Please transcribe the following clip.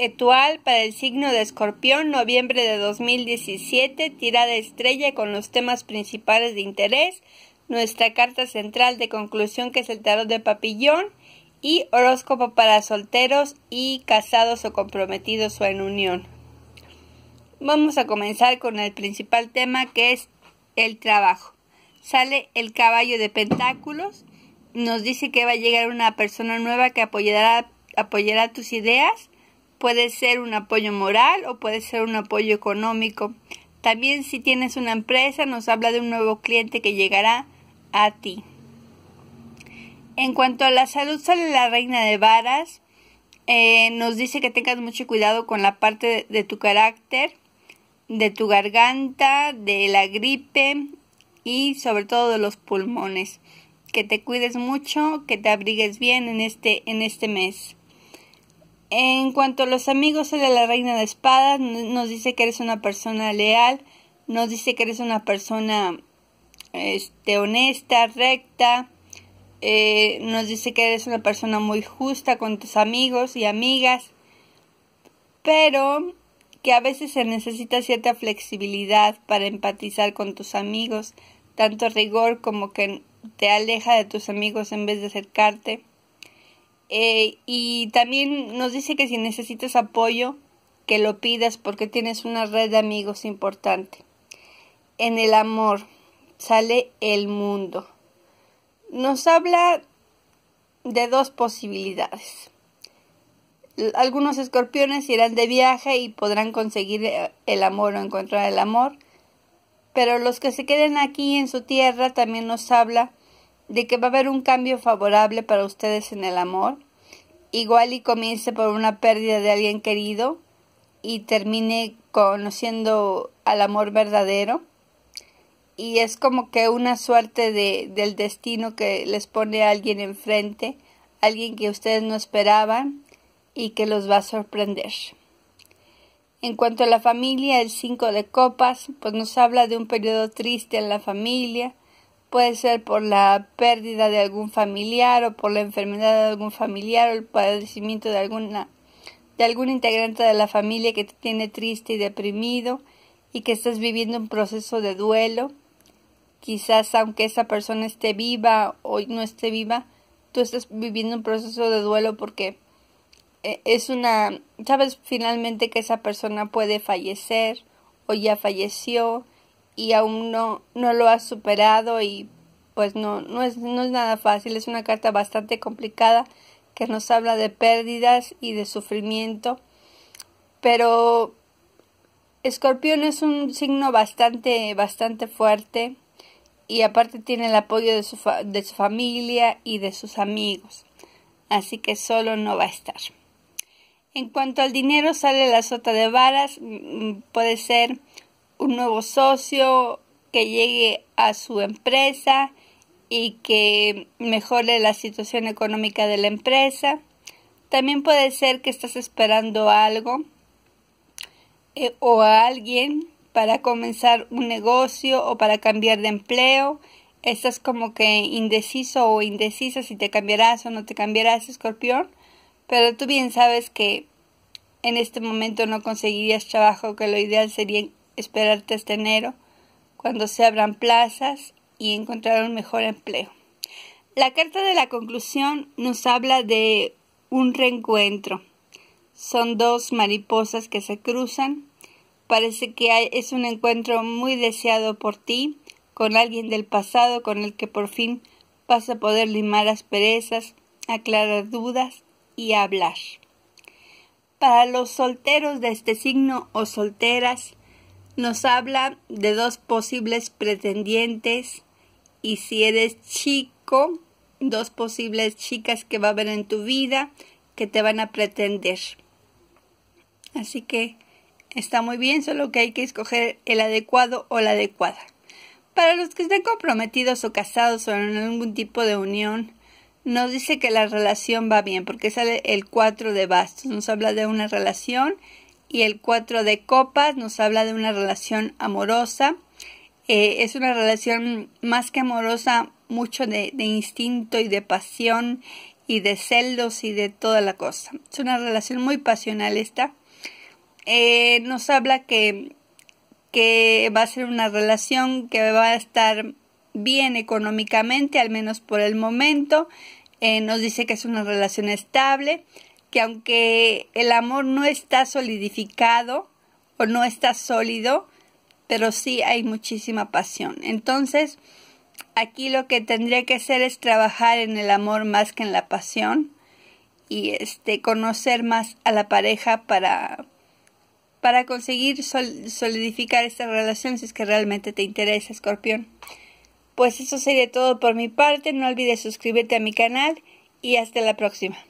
Etual para el signo de Escorpión, noviembre de 2017, tirada estrella con los temas principales de interés, nuestra carta central de conclusión que es el tarot de papillón y horóscopo para solteros y casados o comprometidos o en unión. Vamos a comenzar con el principal tema que es el trabajo. Sale el caballo de pentáculos, nos dice que va a llegar una persona nueva que apoyará, apoyará tus ideas Puede ser un apoyo moral o puede ser un apoyo económico. También si tienes una empresa nos habla de un nuevo cliente que llegará a ti. En cuanto a la salud sale la reina de varas. Eh, nos dice que tengas mucho cuidado con la parte de, de tu carácter, de tu garganta, de la gripe y sobre todo de los pulmones. Que te cuides mucho, que te abrigues bien en este, en este mes. En cuanto a los amigos de la Reina de Espadas, nos dice que eres una persona leal, nos dice que eres una persona este, honesta, recta, eh, nos dice que eres una persona muy justa con tus amigos y amigas, pero que a veces se necesita cierta flexibilidad para empatizar con tus amigos, tanto rigor como que te aleja de tus amigos en vez de acercarte. Eh, y también nos dice que si necesitas apoyo, que lo pidas porque tienes una red de amigos importante. En el amor sale el mundo. Nos habla de dos posibilidades. Algunos escorpiones irán de viaje y podrán conseguir eh, el amor o encontrar el amor, pero los que se queden aquí en su tierra también nos habla de que va a haber un cambio favorable para ustedes en el amor. Igual y comience por una pérdida de alguien querido y termine conociendo al amor verdadero. Y es como que una suerte del destino que les pone a alguien enfrente, alguien que ustedes no esperaban y que los va a sorprender. En cuanto a la familia, el 5 de copas, pues nos habla de un periodo triste en la familia, Puede ser por la pérdida de algún familiar o por la enfermedad de algún familiar o el padecimiento de alguna de algún integrante de la familia que te tiene triste y deprimido y que estás viviendo un proceso de duelo. Quizás aunque esa persona esté viva o no esté viva, tú estás viviendo un proceso de duelo porque eh, es una, sabes finalmente que esa persona puede fallecer o ya falleció y aún no, no lo ha superado y pues no, no es, nada fácil, es una carta bastante complicada que nos habla de pérdidas y de sufrimiento, pero Escorpión es un signo bastante, bastante fuerte y aparte tiene el apoyo de su, de su familia y de sus amigos, así que solo no va a estar. En cuanto al dinero, sale la sota de varas, puede ser un nuevo socio que llegue a su empresa y que mejore la situación económica de la empresa. También puede ser que estás esperando algo eh, o a alguien para comenzar un negocio o para cambiar de empleo. Estás como que indeciso o indecisa si te cambiarás o no te cambiarás, escorpión. Pero tú bien sabes que en este momento no conseguirías trabajo, que lo ideal sería esperarte este enero, cuando se abran plazas y encontrar un mejor empleo. La carta de la conclusión nos habla de un reencuentro. Son dos mariposas que se cruzan. Parece que es un encuentro muy deseado por ti, con alguien del pasado con el que por fin vas a poder limar asperezas, aclarar dudas y hablar. Para los solteros de este signo o solteras, nos habla de dos posibles pretendientes y si eres chico, dos posibles chicas que va a haber en tu vida que te van a pretender. Así que está muy bien, solo que hay que escoger el adecuado o la adecuada. Para los que estén comprometidos o casados o en algún tipo de unión, nos dice que la relación va bien, porque sale el 4 de bastos. Nos habla de una relación y el 4 de copas nos habla de una relación amorosa. Eh, es una relación más que amorosa, mucho de, instinto y de pasión y de celdos y de toda la cosa. Es una relación muy pasional esta. Eh, nos habla que, que va a ser una relación que va a estar bien económicamente, al menos por el momento. Eh, nos dice que es una relación estable, que aunque el amor no está solidificado o no está sólido, pero sí hay muchísima pasión. Entonces, aquí lo que tendría que hacer es trabajar en el amor más que en la pasión y este conocer más a la pareja para para conseguir solidificar esta relación si es que realmente te interesa, Escorpión. Pues eso sería todo por mi parte, no olvides suscribirte a mi canal y hasta la próxima.